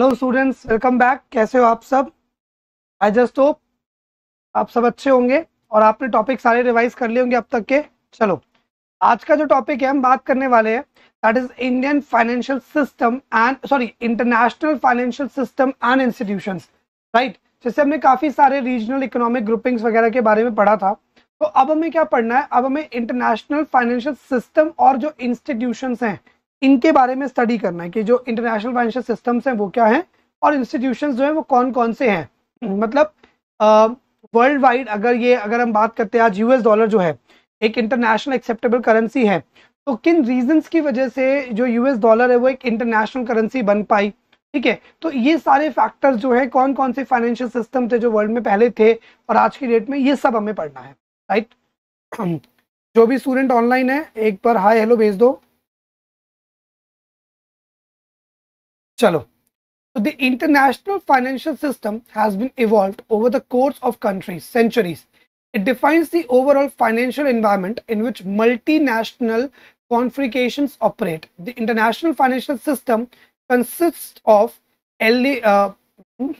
Hello students welcome back कैसे हो आप सब आई जस्ट होप आप सब अच्छे होंगे और आपने टॉपिक सारे रिवाइज कर लिए होंगे अब तक के चलो आज का जो टॉपिक है हम बात करने वाले हैं that is Indian financial system and sorry international financial system and institutions right जैसे हमने काफी सारे रीजनल इकोनॉमिक ग्रुपिंग्स वगैरह के बारे में पढ़ा था तो अब हमें क्या पढ़ना है अब हमें इंटरनेशनल फाइनेंशियल सिस्टम और जो इंस्टीट्यूशंस हैं इनके बारे में स्टडी करना है कि जो इंटरनेशनल फाइनेंशियल सिस्टम्स हैं वो क्या हैं और इंस्टीट्यूशंस जो हैं वो कौन कौन से हैं मतलब वर्ल्ड वाइड अगर ये अगर हम बात करते हैं आज यूएस डॉलर जो है एक इंटरनेशनल एक्सेप्टेबल करेंसी है तो किन रीजंस की वजह से जो यूएस डॉलर है वो एक इंटरनेशनल करेंसी बन पाई ठीक है तो ये सारे फैक्टर्स जो है कौन कौन से फाइनेंशियल सिस्टम थे जो वर्ल्ड में पहले थे और आज की डेट में ये सब हमें पढ़ना है राइट जो भी स्टूडेंट ऑनलाइन है एक बार हाई हेलो भेज दो Chalo. So the international financial system has been evolved over the course of countries, centuries. It defines the overall financial environment in which multinational configurations operate. The international financial system consists of ele uh, hmm,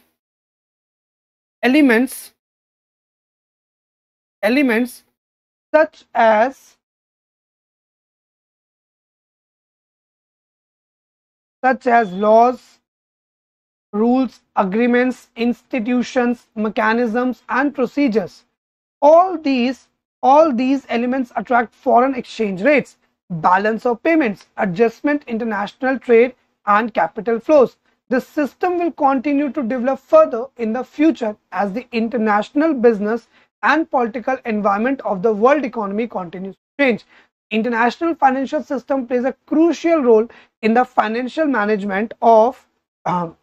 elements elements such as such as laws, rules, agreements, institutions, mechanisms and procedures. All these, all these elements attract foreign exchange rates, balance of payments, adjustment, international trade and capital flows. This system will continue to develop further in the future as the international business and political environment of the world economy continues to change. international financial system plays a crucial role in the financial management of um,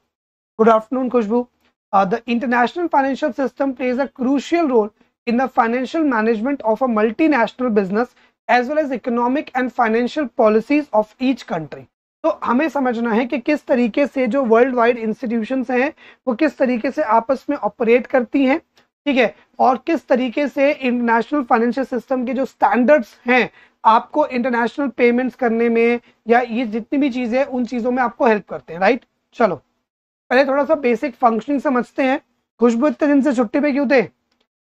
good afternoon Kushbu uh, the international financial system plays a crucial role in the financial management of a multinational business as well as economic and financial policies of each country तो हमें समझना है कि किस तरीके से जो world wide institutions हैं वो किस तरीके से आपस में ऑपरेट करती हैं ठीक है और किस तरीके से इंटरनेशनल फाइनेंशियल सिस्टम के जो स्टैंडर्ड्स हैं आपको इंटरनेशनल पेमेंट्स करने में या ये जितनी भी चीज़ें उन चीज़ों में आपको हेल्प करते हैं राइट चलो पहले थोड़ा सा बेसिक फंक्शनिंग समझते हैं खुशबू इतने दिन से छुट्टी पे क्यों थे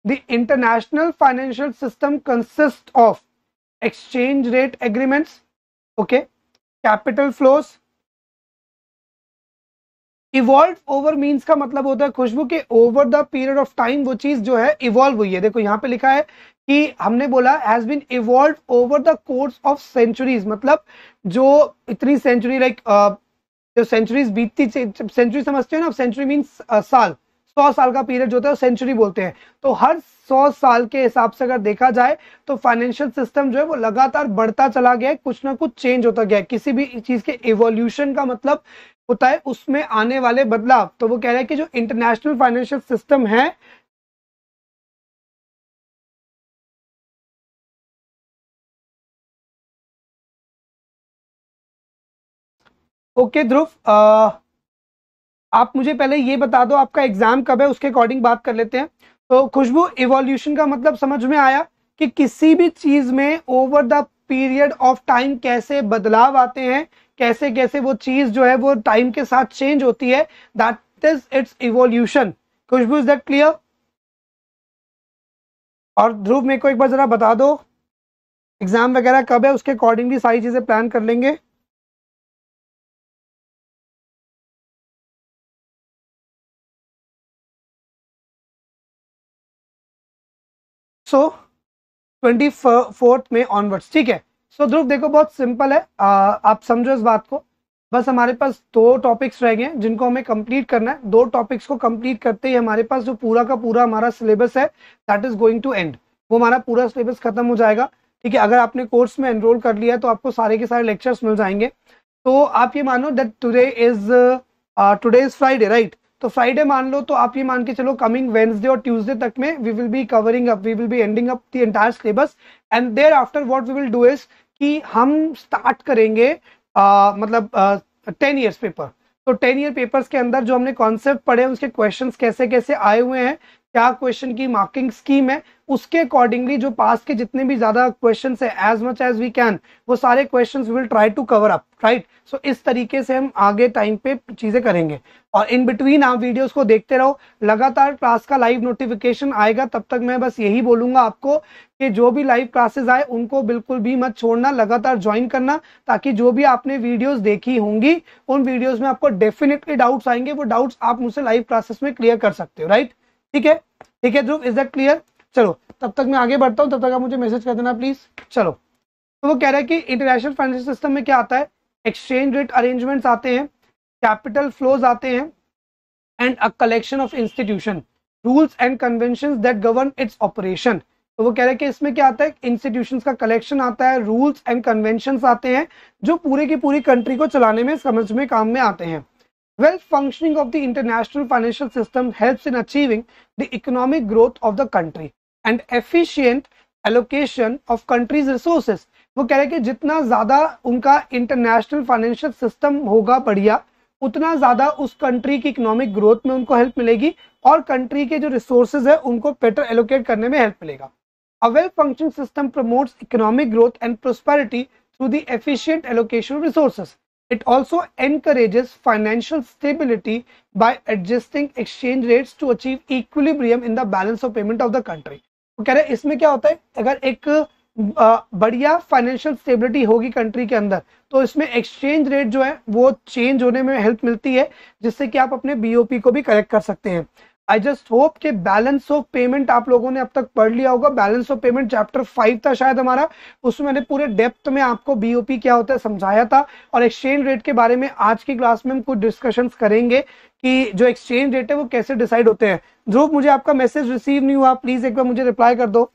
the international financial system consist of exchange rate agreements okay capital flows evolve over means का मतलब होता है खुशबू के over the period of time वो चीज जो है इवॉल्व हुई है देखो यहां पे लिखा है कि हमने बोला has been evolve over the course of centuries मतलब जो इतनी सेंचुरी लाइक uh, जो सेंचुरीज बीतती सेंचुरी समझते हो ना सेंचुरी मीन uh, साल सौ साल का पीरियड जो होता है सेंचुरी बोलते हैं तो हर सौ साल के हिसाब से अगर देखा जाए तो फाइनेंशियल सिस्टम जो है वो लगातार बढ़ता चला गया है कुछ ना कुछ चेंज होता गया है किसी भी चीज के एवोल्यूशन का मतलब होता है उसमें आने वाले बदलाव तो वो कह रहे हैं कि जो इंटरनेशनल फाइनेंशियल सिस्टम है ओके ध्रुव आप मुझे पहले ये बता दो आपका एग्जाम कब है उसके अकॉर्डिंग बात कर लेते हैं तो खुशबू इवोल्यूशन का मतलब समझ में आया कि किसी भी चीज में over the period of time कैसे बदलाव आते हैं कैसे कैसे वो चीज जो है वो टाइम के साथ चेंज होती है that is its evolution Khushboo is that clear और ध्रुव मेरे को एक बार जरा बता दो एग्जाम वगैरह कब है उसके अकॉर्डिंग भी सारी चीजें प्लान कर लेंगे सो ट्वेंटी फोर्थ में ऑनवर्ड्स ठीक है सो so, ध्रुव देखो बहुत सिंपल है आ, आप समझो इस बात को बस हमारे पास दो टॉपिक्स रह गए जिनको हमें कंप्लीट करना है दो टॉपिक्स को कंप्लीट करते ही हमारे पास जो पूरा का पूरा हमारा सिलेबस है that is going to end वो हमारा पूरा सिलेबस खत्म हो जाएगा ठीक है अगर आपने कोर्स में एनरोल कर लिया तो आपको सारे के सारे लेक्चर्स मिल जाएंगे तो आप ये मानो that today is today is Friday right तो फ्राइडे मान लो तो आप ये मान के चलो कमिंग वेंसडे और ट्यूसडे तक में we will be covering up we will be ending up the entire syllabus and thereafter what we will do is कि हम स्टार्ट करेंगे आ, मतलब टेन ईयर्स पेपर तो टेन ईयर पेपर्स के अंदर जो हमने कॉन्सेप्ट पढ़े उसके क्वेश्चंस कैसे कैसे आए हुए हैं क्या क्वेश्चन की मार्किंग स्कीम है उसके अकॉर्डिंगली जो पास के जितने भी ज्यादा क्वेश्चन है as much as we can वो सारे question will try to cover up right so इस तरीके से हम आगे टाइम पे चीजें करेंगे और इन बिटवीन आप वीडियोस को देखते रहो लगातार क्लास का लाइव नोटिफिकेशन आएगा तब तक मैं बस यही बोलूंगा आपको कि जो भी लाइव क्लासेस आए उनको बिल्कुल भी मत छोड़ना लगातार ज्वाइन करना ताकि जो भी आपने वीडियोस देखी होंगी उन वीडियोस में आपको डेफिनेटली डाउट्स आएंगे वो डाउट्स आप मुझसे लाइव क्लासेस में क्लियर कर सकते हो राइट right? ठीक है ठीक है ध्रुव इज दैट क्लियर चलो तब तक मैं आगे बढ़ता हूँ तब तक आप मुझे मैसेज कर देना प्लीज चलो तो वो कह रहा है कि इंटरनेशनल फाइनेंशियल सिस्टम में क्या आता है एक्सचेंज रेट अरेंजमेंट्स आते हैं कैपिटल फ्लोज आते हैं and a collection of institution rules and convention that govern its operation तो वो कह रहे हैं कि इसमें क्या आता है इंस्टीट्यूशन का कलेक्शन आता है रूल्स एंड कन्वेंशन आते हैं जो पूरे की पूरी कंट्री को चलाने में समझ में काम में आते हैं well functioning of the international financial system helps in achieving the economic growth of the country and efficient allocation of country's resources वो कह रहे हैं कि जितना ज़्यादा उनका इंटरनेशनल फाइनेंशियल सिस्टम होगा बढ़िया उतना ज़्यादा उस कंट्री की इकोनॉमिक ग्रोथ में उनको हेल्प मिलेगी और कंट्री के जो रिसोर्सेज है उनको बेटर एलोकेट करने में हेल्प मिलेगा a well function system promotes economic growth and prosperity through the efficient allocation resources It also encourages financial stability by adjusting exchange rates to achieve equilibrium in the balance of payment of the country. वो कह रहे हैं इसमें क्या होता है अगर एक बढ़िया फाइनेंशियल स्टेबिलिटी होगी कंट्री के अंदर तो इसमें एक्सचेंज रेट जो है वो चेंज होने में हेल्प मिलती है जिससे कि आप अपने बीओपी को भी करेक्ट कर सकते हैं आई जस्ट होप कि बैलेंस ऑफ पेमेंट आप लोगों ने अब तक पढ़ लिया होगा balance of payment chapter five था शायद हमारा उसमें मैंने पूरे डेप्थ में आपको बीओपी क्या होता है समझाया था और एक्सचेंज रेट के बारे में आज की क्लास में हम कुछ डिस्कशन करेंगे कि जो एक्सचेंज रेट है वो कैसे डिसाइड होते हैं ध्रुव मुझे आपका मैसेज रिसीव नहीं हुआ प्लीज एक बार मुझे रिप्लाई कर दो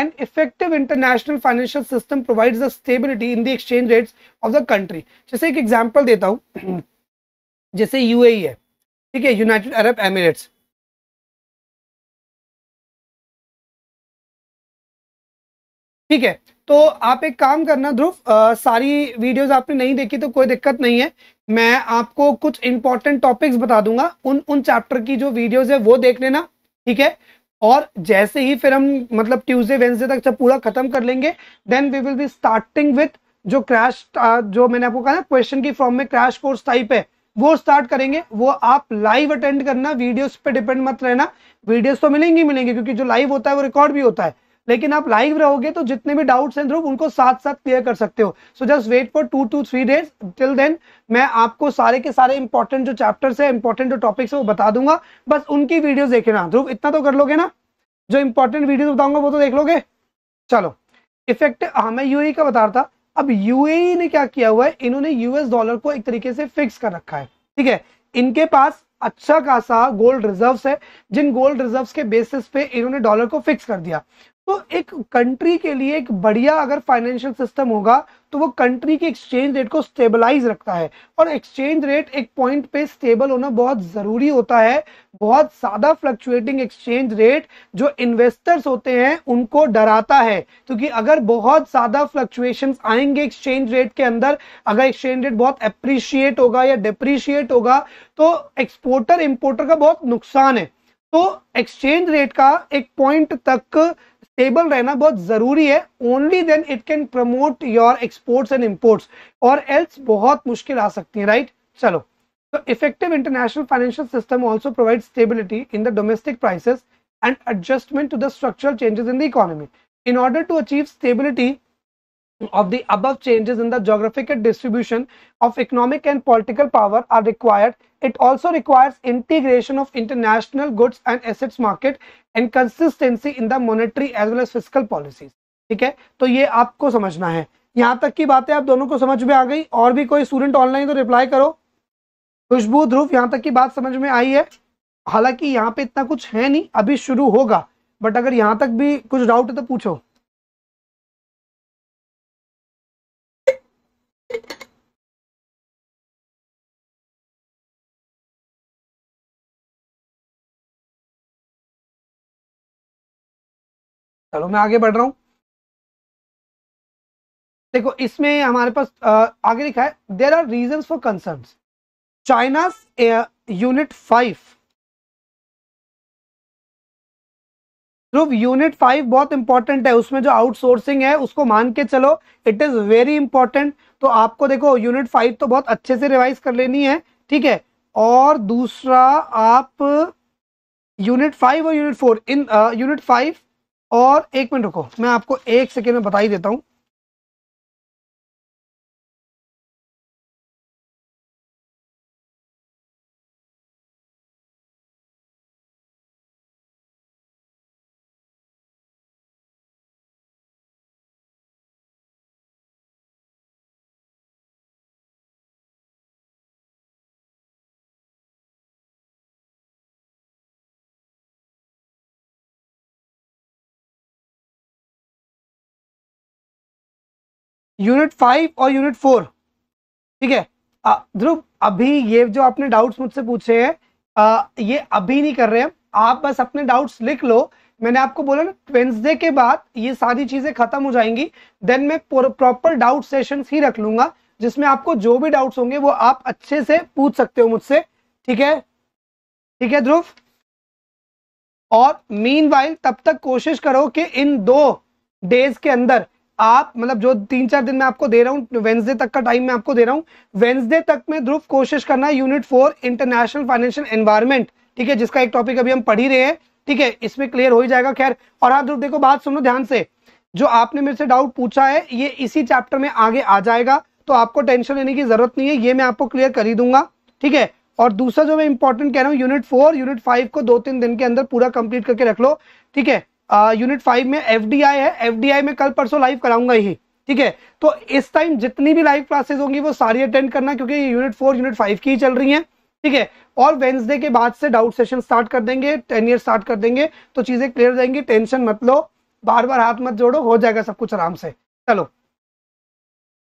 an effective international financial system provides the stability in the exchange rates of the country जैसे एक example देता हूँ जैसे यूएई e है ठीक है यूनाइटेड अरब एमिरेट्स ठीक है तो आप एक काम करना ध्रुव सारी वीडियोस आपने नहीं देखी तो कोई दिक्कत नहीं है मैं आपको कुछ इंपॉर्टेंट टॉपिक्स बता दूंगा उन उन चैप्टर की जो वीडियोस है वो देख लेना ठीक है और जैसे ही फिर हम मतलब ट्यूसडे वेंसडे तक जब पूरा खत्म कर लेंगे then we will be starting with जो क्रैश जो मैंने आपको कहा ना क्वेश्चन की फॉर्म में क्रैश कोर्स टाइप है वो स्टार्ट करेंगे वो आप लाइव अटेंड करना वीडियोस पे डिपेंड मत रहना वीडियोस तो मिलेंगी मिलेंगे क्योंकि जो लाइव होता है वो रिकॉर्ड भी होता है लेकिन आप लाइव रहोगे तो जितने भी डाउट्स हैं ध्रुव उनको साथ साथ क्लियर कर सकते हो so just wait for two two three days till then मैं आपको सारे के सारे इंपॉर्टेंट जो चैप्टर्स है इंपॉर्टेंट जो टॉपिक्स है वो बता दूंगा बस उनकी वीडियो देखे ना ध्रुव इतना तो कर लोगे ना जो इंपॉर्टेंट वीडियो बताऊंगा वो तो देख लोगे चलो इफेक्ट हाँ मैं यूए e का बता रहा था अब यूएई e ने क्या किया हुआ है इन्होंने यूएस डॉलर को एक तरीके से फिक्स कर रखा है ठीक है इनके पास अच्छा खासा गोल्ड रिजर्व्स है जिन गोल्ड रिजर्व्स के बेसिस पे इन्होंने डॉलर को फिक्स कर दिया तो एक कंट्री के लिए एक बढ़िया अगर फाइनेंशियल सिस्टम होगा तो वो कंट्री के एक्सचेंज रेट को स्टेबलाइज रखता है और एक्सचेंज रेट एक पॉइंट पे स्टेबल होना बहुत ज़रूरी होता है बहुत ज़्यादा फ्लक्चुएटिंग एक्सचेंज रेट जो इन्वेस्टर्स होते हैं उनको डराता है क्योंकि तो अगर बहुत ज़्यादा फ्लक्चुएशंस आएंगे एक्सचेंज रेट के अंदर अगर एक्सचेंज रेट बहुत अप्रिशिएट होगा या डिप्रिशिएट होगा तो एक्सपोर्टर इम्पोर्टर का बहुत नुकसान है तो एक्सचेंज रेट का एक पॉइंट तक स्टेबल रहना बहुत जरूरी है only then it can promote your exports and imports और एल्स बहुत मुश्किल आ सकती है राइट चलो तो effective international financial system also provide stability in the domestic prices and adjustment to the structural changes in the economy in order to achieve stability of the above changes in the geographical distribution of economic and political power are required it also requires integration of international goods and assets market and consistency in the monetary as well as fiscal policies ठीक है तो ये आपको समझना है यहाँ तक की बातें आप दोनों को समझ में आ गई और भी कोई स्टूडेंट ऑनलाइन तो रिप्लाई करो खुशबू ध्रुव यहाँ तक की बात समझ में आई है हालांकि यहाँ पे इतना कुछ है नहीं अभी शुरू होगा बट अगर यहाँ तक भी कुछ डाउट है तो पूछो चलो मैं आगे बढ़ रहा हूं देखो इसमें हमारे पास आगे लिखा है there are reason for concern China unit five Dhruv unit five बहुत इंपॉर्टेंट है उसमें जो आउटसोर्सिंग है उसको मान के चलो इट इज वेरी इंपॉर्टेंट तो आपको देखो यूनिट फाइव तो बहुत अच्छे से रिवाइज कर लेनी है ठीक है और दूसरा आप यूनिट फाइव और unit four in unit five और एक मिनट रुको मैं आपको एक सेकेंड में बता ही देता हूँ यूनिट फाइव और यूनिट फोर ठीक है ध्रुव अभी ये जो आपने डाउट्स मुझसे पूछे हैं ये अभी नहीं कर रहे हैं आप बस अपने डाउट्स लिख लो मैंने आपको बोला ना वेंसडे के बाद ये सारी चीजें खत्म हो जाएंगी देन मैं प्रॉपर डाउट सेशंस ही रख लूंगा जिसमें आपको जो भी डाउट्स होंगे वो आप अच्छे से पूछ सकते हो मुझसे ठीक है ठीक है ध्रुव और मीन तब तक कोशिश करो कि इन दो डेज के अंदर आप मतलब जो तीन चार दिन में आपको दे रहा हूँ वेंसडे तक का टाइम मैं आपको दे रहा हूँ वेंसडे तक में ध्रुव कोशिश करना unit four international financial environment ठीक है जिसका एक टॉपिक अभी हम पढ़ ही रहे हैं ठीक है इसमें क्लियर हो ही जाएगा खैर और आप हाँ, ध्रुव देखो बात सुनो ध्यान से जो आपने मेरे से डाउट पूछा है ये इसी चैप्टर में आगे आ जाएगा तो आपको टेंशन लेने की जरूरत नहीं है ये मैं आपको क्लियर कर ही दूंगा ठीक है और दूसरा जो मैं इंपॉर्टेंट कह रहा हूँ यूनिट फोर यूनिट फाइव को दो तीन दिन के अंदर पूरा कंप्लीट करके रख लो ठीक है यूनिट फाइव में एफ है एफ में कल परसों लाइव कराऊंगा ही ठीक है तो इस टाइम जितनी भी लाइव क्लासेस होंगी वो सारी अटेंड करना क्योंकि यूनिट फोर यूनिट फाइव की ही चल रही हैं ठीक है और वेंसडे के बाद से डाउट सेशन स्टार्ट कर देंगे टेन ईयर स्टार्ट कर देंगे तो चीजें क्लियर जाएंगी टेंशन मत लो बार बार हाथ मत जोड़ो हो जाएगा सब कुछ आराम से चलो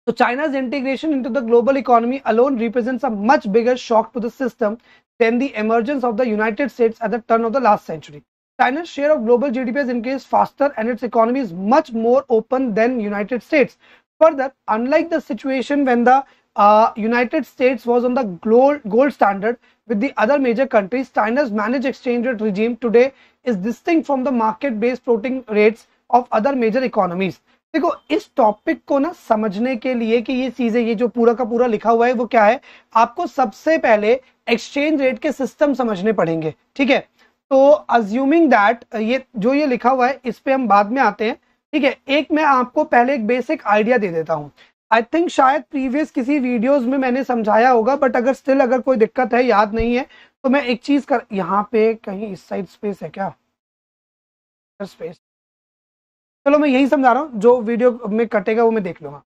तो China's integration in the global economy alone represents a much bigger shock to the system than the emergence of the United States at the turn of the last century China's share of global GDP has increased faster and its economy is much more open than United States. Further, unlike the situation when the uh, United States was on the gold, gold standard with the other major countries, China's managed exchange rate regime today is distinct from the market-based floating rates of other major economies. देखो इस topic को ना समझने के लिए कि ये चीजें ये जो पूरा का पूरा लिखा हुआ है वो क्या है आपको सबसे पहले एक्सचेंज रेट के सिस्टम समझने पड़ेंगे ठीक है तो अज्यूमिंग दैट ये जो ये लिखा हुआ है इस पर हम बाद में आते हैं ठीक है एक मैं आपको पहले एक बेसिक आइडिया दे देता हूँ आई थिंक शायद प्रीवियस किसी वीडियोज में मैंने समझाया होगा बट अगर स्टिल अगर कोई दिक्कत है याद नहीं है तो मैं एक चीज कर यहाँ पे कहीं इस साइड स्पेस है क्या स्पेस चलो मैं यही समझा रहा हूँ जो वीडियो में कटेगा वो मैं देख लूंगा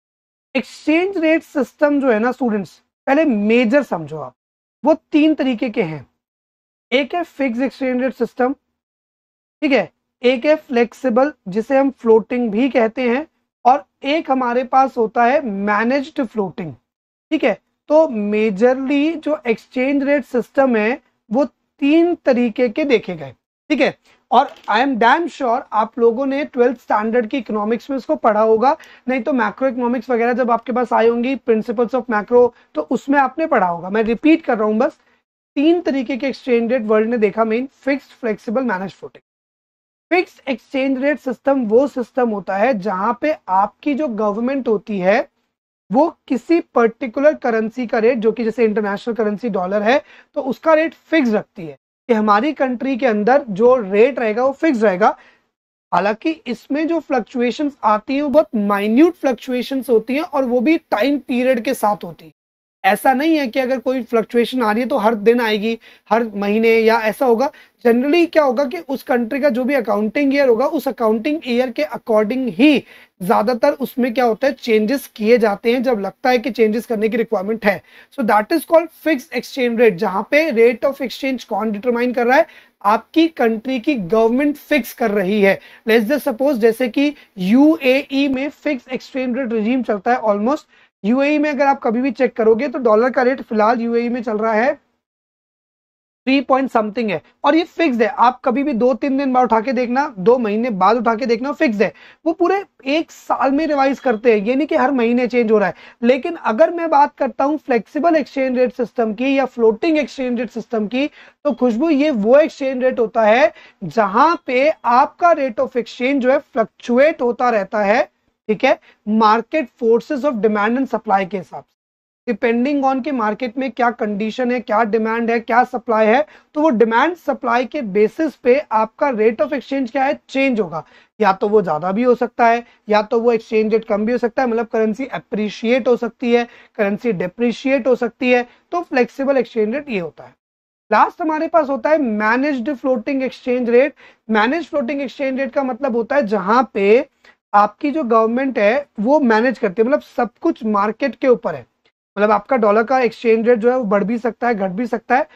एक्सचेंज रेट सिस्टम जो है ना स्टूडेंट्स पहले मेजर समझो आप वो तीन तरीके के हैं एक है फिक्स एक्सचेंज रेट सिस्टम ठीक है एक है फ्लेक्सिबल जिसे हम फ्लोटिंग भी कहते हैं और एक हमारे पास होता है मैनेज्ड फ्लोटिंग ठीक है तो मेजरली जो एक्सचेंज रेट सिस्टम है वो तीन तरीके के देखे गए ठीक है और आई एम डैम श्योर आप लोगों ने ट्वेल्थ स्टैंडर्ड की इकोनॉमिक्स में इसको पढ़ा होगा नहीं तो मैक्रो इकोनॉमिक्स वगैरह जब आपके पास आई होंगी प्रिंसिपल्स ऑफ मैक्रो तो उसमें आपने पढ़ा होगा मैं रिपीट कर रहा हूं बस तीन तरीके के एक्सचेंज रेट वर्ल्ड ने देखा main fix flexible manage floating fix exchange rate system वो सिस्टम होता है जहां पे आपकी जो गवर्नमेंट होती है वो किसी पर्टिकुलर करेंसी का रेट जो कि जैसे इंटरनेशनल करेंसी डॉलर है तो उसका रेट फिक्स रखती है कि हमारी कंट्री के अंदर जो रेट रहेगा वो फिक्स रहेगा हालांकि इसमें जो फ्लक्चुएशंस आती हैं वो बहुत माइन्यूट फ्लक्चुएशंस होती हैं और वो भी टाइम पीरियड के साथ होती है ऐसा नहीं है कि अगर कोई फ्लक्चुएशन आ रही है तो हर दिन आएगी हर महीने या ऐसा होगा जनरली क्या होगा कि उस कंट्री का जो भी अकाउंटिंग ईयर होगा उस अकाउंटिंग ईयर के अकॉर्डिंग ही ज्यादातर उसमें क्या होता है चेंजेस किए जाते हैं जब लगता है कि चेंजेस करने की रिक्वायरमेंट है so that is called fix exchange rate जहां पे रेट ऑफ एक्सचेंज कौन डिटरमाइन कर रहा है आपकी कंट्री की गवर्नमेंट फिक्स कर रही है लेट्स जस्ट सपोज जैसे कि यूएई e में फिक्स एक्सचेंज रेट रिजीम चलता है ऑलमोस्ट यूएई में अगर आप कभी भी चेक करोगे तो डॉलर का रेट फिलहाल यूएई में चल रहा है थ्री पॉइंट समथिंग है और ये फिक्स है आप कभी भी दो तीन दिन बाद उठा के देखना दो महीने बाद उठा के देखना फिक्स है वो पूरे एक साल में रिवाइज करते हैं ये नहीं कि हर महीने चेंज हो रहा है लेकिन अगर मैं बात करता हूँ फ्लेक्सिबल एक्सचेंज रेट सिस्टम की या फ्लोटिंग एक्सचेंज रेट सिस्टम की तो खुशबू ये वो एक्सचेंज रेट होता है जहां पे आपका रेट ऑफ एक्सचेंज जो है फ्लक्चुएट होता रहता है ठीक है market forces of demand and supply के हिसाब से डिपेंडिंग ऑन के मार्केट में क्या कंडीशन है क्या डिमांड है क्या सप्लाई है तो वो डिमांड सप्लाई के बेसिस पे आपका रेट ऑफ एक्सचेंज क्या है चेंज होगा या तो वो ज़्यादा भी हो सकता है या तो वो एक्सचेंज रेट कम भी हो सकता है मतलब करेंसी अप्रिशिएट हो सकती है करेंसी डिप्रिशिएट हो सकती है तो फ्लेक्सीबल एक्सचेंज रेट ये होता है लास्ट हमारे पास होता है managed floating exchange rate manage floating exchange rate का मतलब होता है जहां पे आपकी जो गवर्नमेंट है वो मैनेज करती है मतलब सब कुछ मार्केट के ऊपर है मतलब आपका डॉलर का एक्सचेंज रेट जो है वो बढ़ भी सकता है घट भी सकता है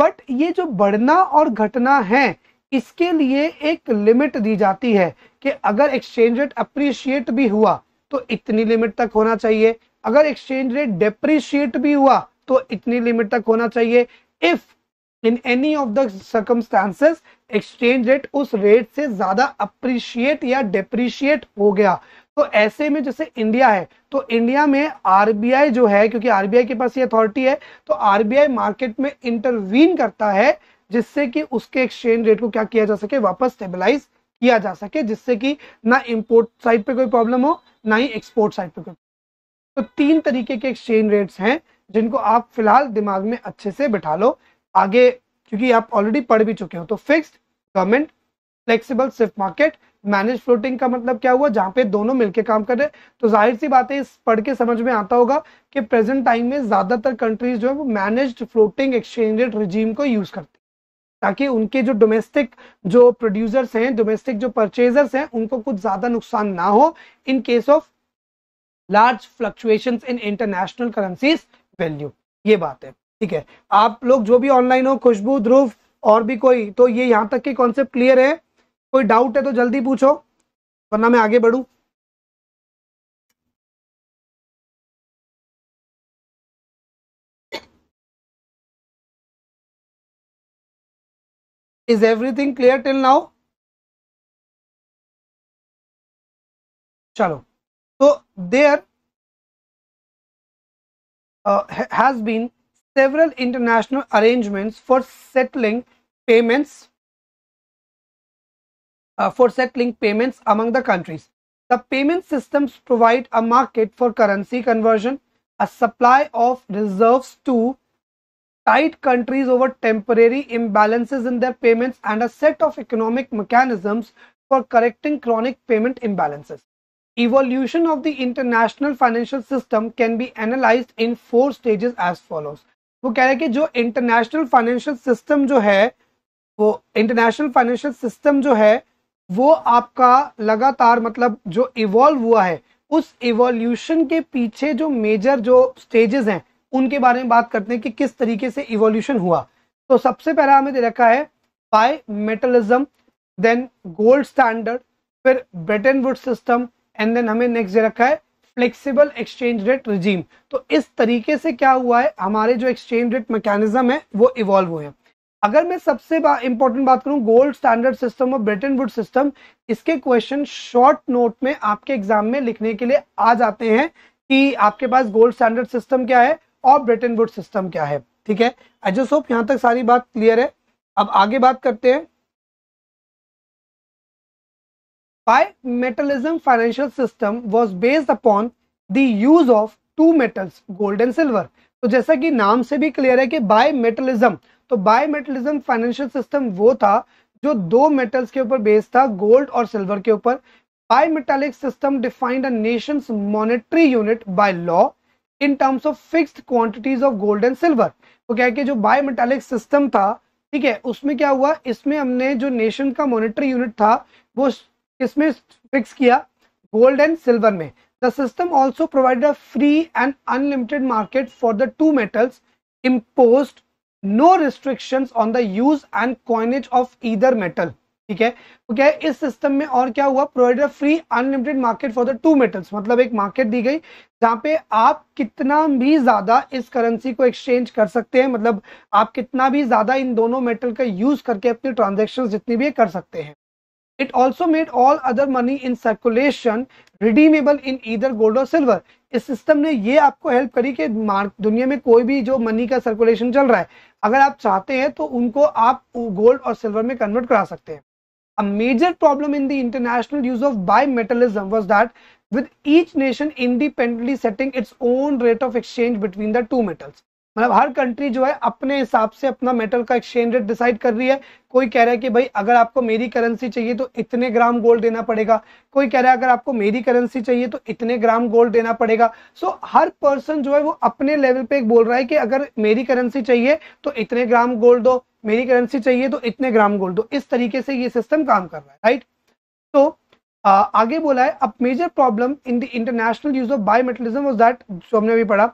बट ये जो बढ़ना और घटना है इसके लिए एक लिमिट दी जाती है कि अगर एक्सचेंज रेट अप्रिशिएट भी हुआ तो इतनी लिमिट तक होना चाहिए अगर एक्सचेंज रेट डेप्रिशिएट भी हुआ तो इतनी लिमिट तक होना चाहिए if in any of the circumstances exchange rate उस रेट से ज्यादा अप्रिशिएट या डिप्रिशिएट हो गया तो ऐसे में जैसे इंडिया है तो इंडिया में आरबीआई जो है क्योंकि आरबीआई के पास ये अथॉरिटी है तो आरबीआई मार्केट में इंटरवीन करता है जिससे कि उसके एक्सचेंज रेट को क्या किया जा सके वापस स्टेबलाइज किया जा सके जिससे कि ना इम्पोर्ट साइड पे कोई प्रॉब्लम हो ना ही एक्सपोर्ट साइड पे कोई तो तीन तरीके के एक्सचेंज रेट्स हैं जिनको आप फिलहाल दिमाग में अच्छे से बिठा लो आगे क्योंकि आप ऑलरेडी पढ़ भी चुके हो तो fixed government flexible swift market manage floating का मतलब क्या हुआ जहां पे दोनों मिलके काम कर रहे तो जाहिर सी बात है इस पढ़ के समझ में आता होगा कि प्रेजेंट टाइम में ज्यादातर कंट्रीज जो है वो managed floating exchange rate regime को यूज हैं ताकि उनके जो डोमेस्टिक जो प्रोड्यूसर्स हैं डोमेस्टिक जो परचेजर्स हैं उनको कुछ ज्यादा नुकसान ना हो in case of large fluctuation in international currencies value ये बात है ठीक है आप लोग जो भी ऑनलाइन हो खुशबू ध्रुव और भी कोई तो ये यहाँ तक के कॉन्सेप्ट क्लियर है कोई डाउट है तो जल्दी पूछो वरना मैं आगे बढ़ू is everything clear till now चलो तो there has been several international arrangements for settling payments uh, for settling payments among the countries. The payment systems provide a market for currency conversion, a supply of reserves to tide countries over temporary imbalances in their payments, and a set of economic mechanisms for correcting chronic payment imbalances. Evolution of the international financial system can be analyzed in four stages as follows. वो कह रहे हैं कि जो international financial system जो है वो international financial system जो है वो आपका लगातार मतलब जो इवॉल्व हुआ है उस इवोल्यूशन के पीछे जो मेजर जो स्टेजेस हैं उनके बारे में बात करते हैं कि किस तरीके से इवोल्यूशन हुआ तो सबसे पहला हमें दे रखा है bimetallism then gold standard फिर Bretton Wood system and then हमें नेक्स्ट दे रखा है फ्लेक्सिबल एक्सचेंज रेट रिजीम तो इस तरीके से क्या हुआ है हमारे जो एक्सचेंज रेट मैकेनिज्म है वो इवॉल्व हुए हैं अगर मैं सबसे इंपॉर्टेंट बात करूं गोल्ड स्टैंडर्ड सिस्टम और ब्रिटेन वुड सिस्टम इसके क्वेश्चन शॉर्ट नोट में आपके एग्जाम में लिखने के लिए आ जाते हैं कि आपके पास गोल्ड स्टैंडर्ड सिस्टम क्या है और ब्रिटेन वुड सिस्टम क्या है ठीक है आई जस्ट होप यहां तक सारी बात क्लियर है अब आगे बात करते हैं By metallism financial system was based upon the use of two metals, gold and silver. तो जैसा कि नाम से भी क्लियर है कि बाय मेटलिज्म तो बाय मेटलिज्म फाइनेंशियल सिस्टम वो था जो दो मेटल्स के ऊपर बेस्ड था गोल्ड और सिल्वर के ऊपर bimetallic system defined a nation's monetary unit by law in terms of fixed quantities of gold and silver तो क्या है कि जो बाय मेटालिक सिस्टम था ठीक है उसमें क्या हुआ इसमें हमने जो नेशन का मॉनेटरी यूनिट था वो किसमें फिक्स किया गोल्ड एंड सिल्वर में the system also provide a free and unlimited market for the two metals impose no restriction on the use and coinage of either metal ठीक है तो क्या है इस सिस्टम में और क्या हुआ provide a free unlimited market for the two metals मतलब एक मार्केट दी गई जहां पे आप कितना भी ज्यादा इस करेंसी को एक्सचेंज कर सकते हैं मतलब आप कितना भी ज्यादा इन दोनों मेटल का यूज करके अपनी ट्रांजेक्शन जितनी भी कर सकते हैं It also made all other money in circulation redeemable in either gold or silver. इस सिस्टम ने ये आपको हेल्प करी कि दुनिया में कोई भी जो मनी का सर्कुलेशन चल रहा है अगर आप चाहते हैं तो उनको आप गोल्ड और सिल्वर में कन्वर्ट करा सकते हैं A major problem in the international use of bimetallism was that with each nation independently setting its own rate of exchange between the two metals. मतलब हर कंट्री जो है अपने हिसाब से अपना मेटल का एक्सचेंज रेट डिसाइड कर रही है कोई कह रहा है कि भाई अगर आपको मेरी करेंसी चाहिए तो इतने ग्राम गोल्ड देना पड़ेगा कोई कह रहा है अगर आपको मेरी करेंसी चाहिए तो इतने ग्राम गोल्ड देना पड़ेगा सो so, हर पर्सन जो है वो अपने लेवल पे बोल रहा है कि अगर मेरी करेंसी चाहिए तो इतने ग्राम गोल्ड दो मेरी करेंसी चाहिए तो इतने ग्राम गोल्ड दो इस तरीके से ये सिस्टम काम कर रहा है राइट तो आ, आगे बोला है अब major problem in the international use of bimetallism was that जो हमने अभी पढ़ा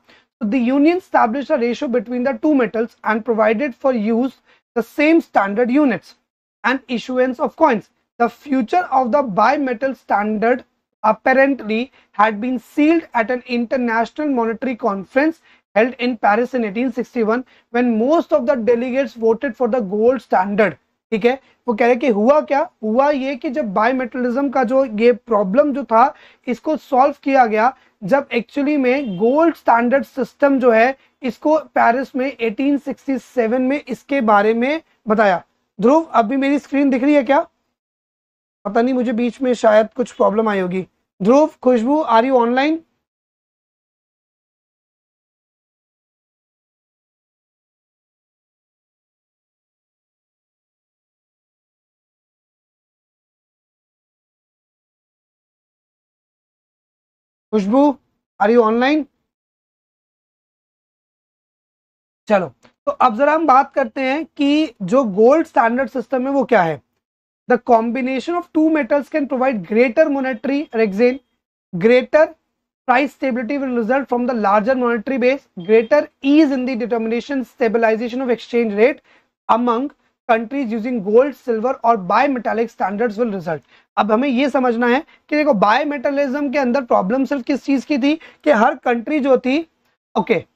the union established a ratio between the two metals and provided for use the same standard units and issuance of coins. The future of the bimetal standard apparently had been sealed at an international monetary conference held in Paris in 1861 when most of the delegates voted for the gold standard. ठीक है वो कह रहे कि हुआ क्या हुआ ये कि जब बायोमेटलिज्म का जो ये प्रॉब्लम जो था इसको सॉल्व किया गया जब एक्चुअली में गोल्ड स्टैंडर्ड सिस्टम जो है इसको पेरिस में 1867 में इसके बारे में बताया ध्रुव अभी मेरी स्क्रीन दिख रही है क्या पता नहीं मुझे बीच में शायद कुछ प्रॉब्लम आई होगी Dhruv Khushboo are you online Khushboo are you online चलो तो अब जरा हम बात करते हैं कि जो गोल्ड स्टैंडर्ड सिस्टम है वो क्या है the combination of two metals can provide greater monetary regime greater price stability will result from the larger monetary base greater ease in determination stabilization of exchange rate among countries using gold silver और metallic standards will result अब हमें यह समझना है कि देखो मेटालिज्म के अंदर प्रॉब्लम सिर्फ किस चीज की थी कि हर कंट्री जो थी ओके okay,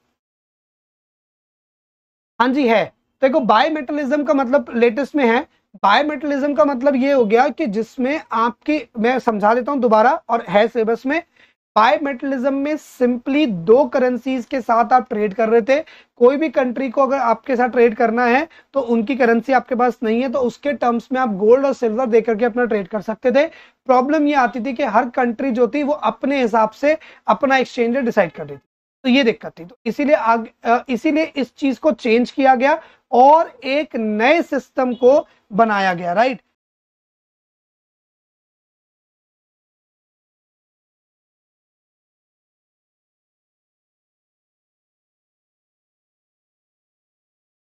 हाँ जी है देखो मेटालिज्म का मतलब लेटेस्ट में है मेटालिज्म का मतलब ये हो गया कि जिसमें आपकी मैं समझा देता हूं दोबारा और है सिलेबस में बाय मेटलिज्म में सिंपली दो करेंसीज के साथ आप ट्रेड कर रहे थे कोई भी कंट्री को अगर आपके साथ ट्रेड करना है तो उनकी करेंसी आपके पास नहीं है तो उसके टर्म्स में आप गोल्ड और सिल्वर दे करके अपना ट्रेड कर सकते थे प्रॉब्लम ये आती थी कि हर कंट्री जो थी वो अपने हिसाब से अपना एक्सचेंज डिसाइड कर रही थी तो ये दिक्कत थी तो इसीलिए इसीलिए इस चीज को चेंज किया गया और एक नए सिस्टम को बनाया गया राइट